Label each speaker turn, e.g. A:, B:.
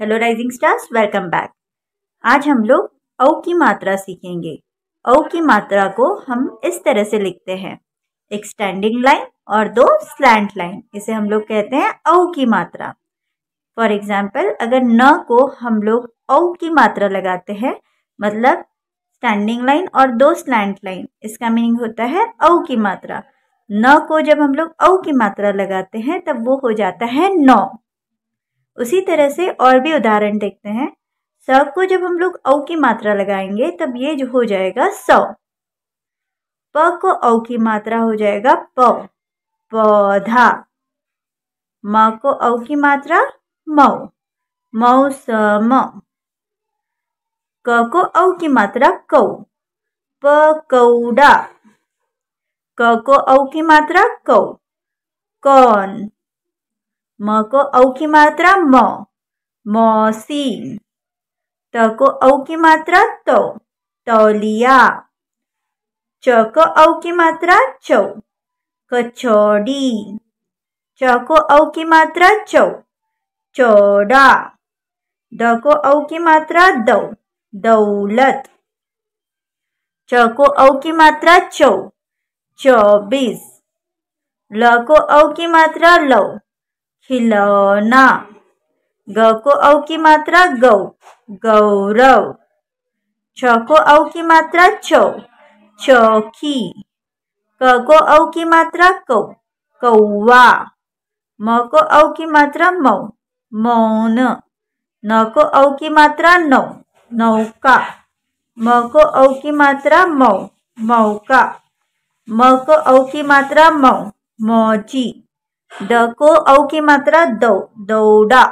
A: hello rising stars welcome back आज हम लोग औ की मात्रा सीखेंगे औ की मात्रा को हम इस तरह से लिखते हैं एक स्टैंडिंग लाइन और दो स्लैंट लाइन इसे हम लोग कहते हैं औ की मात्रा फॉर एग्जाम्पल अगर न को हम लोग औ की मात्रा लगाते हैं मतलब स्टैंडिंग लाइन और दो स्लैंट लाइन इसका मीनिंग होता है औ की मात्रा न को जब हम लोग औ की मात्रा लगाते हैं तब वो हो जाता है नौ उसी तरह से और भी उदाहरण देखते हैं स को जब हम लोग औ की मात्रा लगाएंगे तब ये जो हो जाएगा स प को औ की मात्रा हो जाएगा प पौधा म को औ की मात्रा मऊ मऊ सम क को औ की मात्रा कौ कौडा क को औ की मात्रा कौ कौन म को औ की मात्रा म मौसी त को औ की मात्रा तो तौलिया च को औ की मात्रा चौ कचौड़ी च को औ की मात्रा चौ चौड़ा द को औ की मात्रा दौ दौलत च को औ की मात्रा चौ चौबीस ल को औ की मात्रा लौ खिलौना ग को औ की मात्रा गौ गौरव छ को औ की मात्रा चौ चौकी क को औ की मात्रा कौ कौवा म को औ की मात्रा मऊ मौन न को औ की मात्रा नौ नौका म को औ की मात्रा मऊ मौका म को औ की मात्रा मऊ मौजी ड को औ की मात्रा दौ दौड़ा